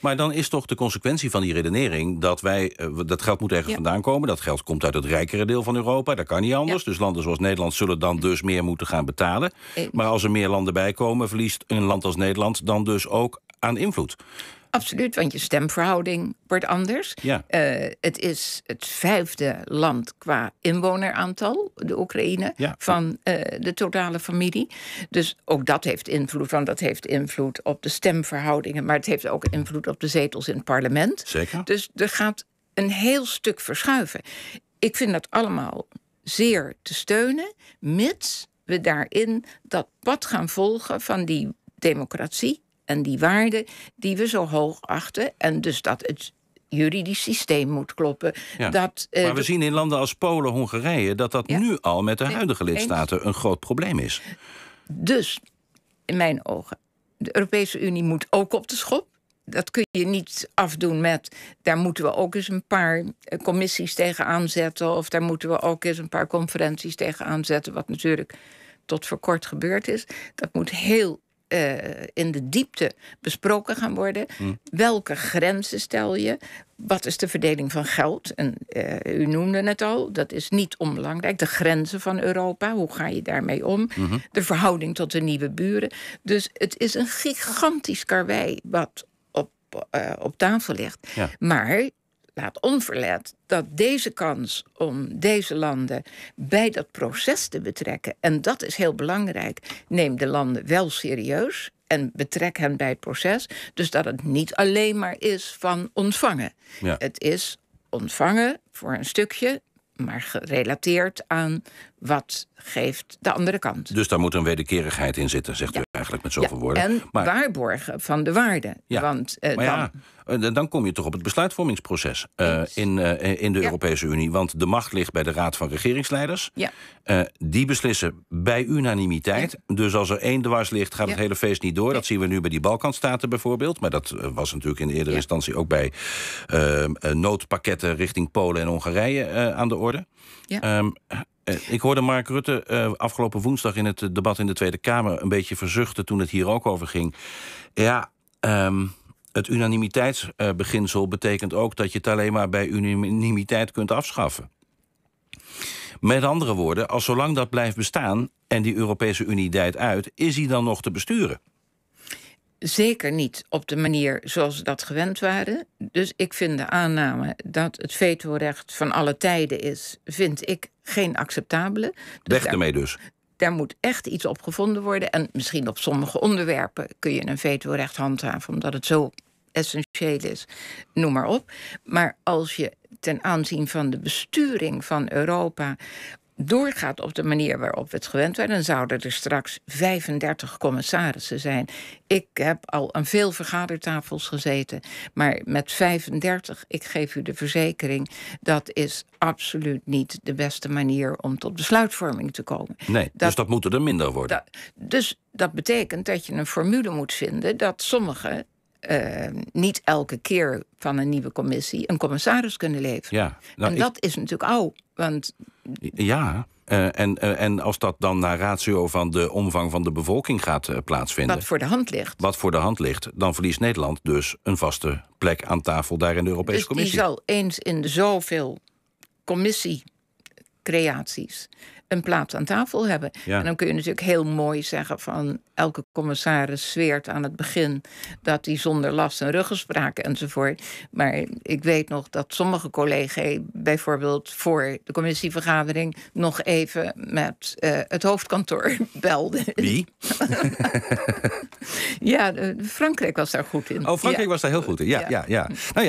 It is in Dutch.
Maar dan is toch de consequentie van die redenering dat wij eh, dat geld moet ergens vandaan komen. Dat geld komt uit het rijkere deel van Europa. Dat kan niet anders. Dus landen zoals Nederland zullen dan dus meer moeten gaan betalen. Eh, maar als er meer landen bij komen, verliest een land als Nederland dan dus ook aan invloed. Absoluut, want je stemverhouding wordt anders. Ja. Eh, het is het vijfde land qua inwoneraantal, de Oekraïne, van eh, de totale familie. Dus ook dat heeft invloed, want dat heeft invloed op de stemverhoudingen, maar het heeft ook invloed op de zetels in het parlement. Zeker. Dus er gaat een heel stuk verschuiven. Ik vind dat allemaal zeer te steunen, mits we daarin dat pad gaan volgen van die democratie en die waarden die we zo hoog achten. En dus dat het juridisch systeem moet kloppen. Ja. Dat, eh, maar we zien in landen als Polen, Hongarije... dat dat nu al met de huidige lidstaten een groot probleem is. Dus, in mijn ogen, de Europese Unie moet ook op de schop dat kun je niet afdoen met. Daar moeten we ook eens een paar eh, commissies tegen aanzetten. Of daar moeten we ook eens een paar conferenties tegen aanzetten. Wat natuurlijk tot voor kort gebeurd is. Dat moet heel eh, in de diepte besproken gaan worden. Hm. Welke grenzen stel je? Wat is de verdeling van geld? En, eh, u noemde het al, dat is niet onbelangrijk. De grenzen van Europa, hoe ga je daarmee om? Hm hm. De verhouding tot de nieuwe buren. Dus het is een gigantisch karwei wat op, eh, op tafel ligt. Maar laat onverlet dat deze kans om deze landen bij dat proces te betrekken, en dat is heel belangrijk, neem de landen wel serieus en betrek hen bij het proces. Dus dat het niet alleen maar is van ontvangen. Het is ontvangen voor een stukje, maar gerelateerd aan wat geeft de andere kant. Dus daar moet een wederkerigheid in zitten, zegt u eigenlijk met zoveel woorden. En maar, waarborgen van de waarde. Ja, want, eh, eh, dan, dan kom je toch op het besluitvormingsproces eh, in, in de Europese Unie. Want de macht ligt bij de Raad van Regeringsleiders. die beslissen bij unanimiteit. Dus als er één dwars ligt, gaat het hele feest niet door. Dat zien we nu bij die Balkanstaten bijvoorbeeld. Maar dat was natuurlijk in eerdere instantie ook bij ehm, noodpakketten richting Polen en Hongarije aan de orde. Um, eh, ik hoorde Mark Rutte eh, afgelopen woensdag in het eh, debat in de Tweede Kamer een beetje verzuchten toen het hier ook over ging. Ja, ehm, het unanimiteitsbeginsel betekent ook dat je het alleen maar bij unanimiteit kunt afschaffen. Met andere woorden, als zolang dat blijft bestaan en die Europese Unie dijt uit, is hij dan nog te besturen? Zeker niet op de manier zoals ze dat gewend waren. Dus ik vind de aanname dat het vetorecht van alle tijden is, vind ik geen acceptabele. Dus Weg ermee dus. Daar moet echt iets op gevonden worden. En misschien op sommige onderwerpen kun je een vetorecht handhaven, omdat het zo essentieel is. Noem maar op. Maar als je ten aanzien van de besturing van Europa doorgaat op de manier waarop we het gewend zijn, dan zouden er straks 35 commissarissen zijn. Ik heb al aan veel vergadertafels gezeten, maar met 35, ik geef u de verzekering, dat is absoluut niet de beste manier om tot besluitvorming te komen. Nee, dus dat moeten er minder worden. dus dat betekent dat je een formule moet vinden dat sommige eh, niet elke keer van een nieuwe commissie een commissaris kunnen leveren. Ja, nou, en dat is natuurlijk oud. Want... Ja, eh, en, eh, en als dat dan naar ratio van de omvang van de bevolking gaat eh, plaatsvinden. Wat voor de hand ligt. Wat voor de hand ligt, dan verliest Nederland dus een vaste plek aan tafel daar in de Europese dus Commissie. Die zal eens in zoveel commissiecreaties een plaat aan tafel hebben. Ja. En dan kun je natuurlijk heel mooi zeggen van elke commissaris zweert aan het begin dat hij zonder last en ruggespraak enzovoort. Maar ik weet nog dat sommige collega's bijvoorbeeld voor de commissievergadering nog even met eh, het hoofdkantoor belden. Wie? ja, eh, Frankrijk was daar goed in. Oh, Frankrijk was daar heel goed in. Ja, ja, ja. ja. Nou ja.